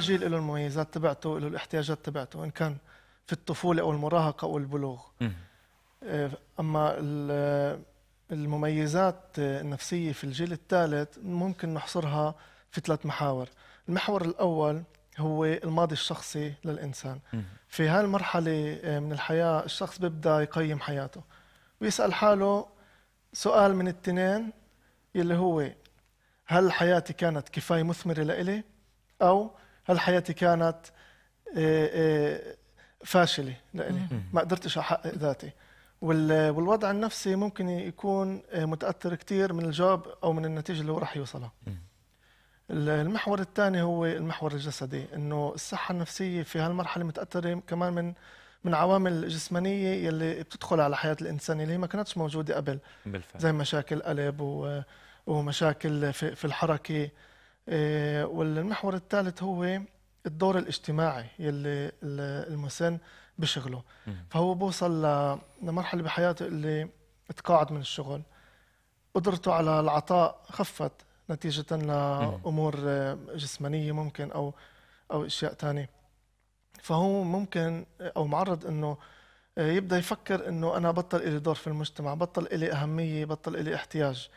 كل جيل له المميزات تبعته له الاحتياجات تبعته ان كان في الطفوله او المراهقه او البلوغ آه، اما المميزات آه، النفسيه في الجيل الثالث ممكن نحصرها في ثلاث محاور المحور الاول هو الماضي الشخصي للإنسان في هاي المرحلة آه، من الحياة الشخص بيبدأ يقيم حياته ويسأل حاله سؤال من التنين اللي هو هل حياتي كانت كفاية مثمرة لإلي أو هل حياتي كانت آه، آه، فاشله لإلي ما قدرتش احقق ذاتي والوضع النفسي ممكن يكون آه، متاثر كثير من الجواب او من النتيجه اللي هو راح يوصلها المحور الثاني هو المحور الجسدي انه الصحه النفسيه في هالمرحله متاثره كمان من من عوامل جسمانيه يلي بتدخل على حياه الانسان اللي هي ما كانتش موجوده قبل بالفعل. زي مشاكل قلب ومشاكل في الحركه آه، والمحور الثالث هو الدور الاجتماعي يلي المسن بشغله فهو بوصل لمرحله بحياته اللي تقاعد من الشغل قدرته على العطاء خفت نتيجه لامور جسمانيه ممكن او او اشياء ثانيه فهو ممكن او معرض انه آه، يبدا يفكر انه انا بطل لي دور في المجتمع بطل لي اهميه بطل لي احتياج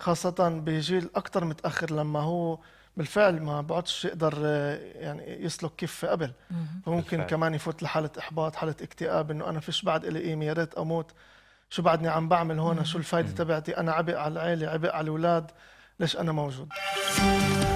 خاصة بجيل أكثر متأخر لما هو بالفعل ما بعدش يقدر آه، يعني يسلك كفه قبل فممكن بالفعل. كمان يفوت لحاله احباط حاله اكتئاب انه انا فيش بعد الي قيمه يا ريت اموت شو بعدني عم بعمل هون شو الفائده تبعتي انا عبء على العيله عبء على الاولاد ليش انا موجود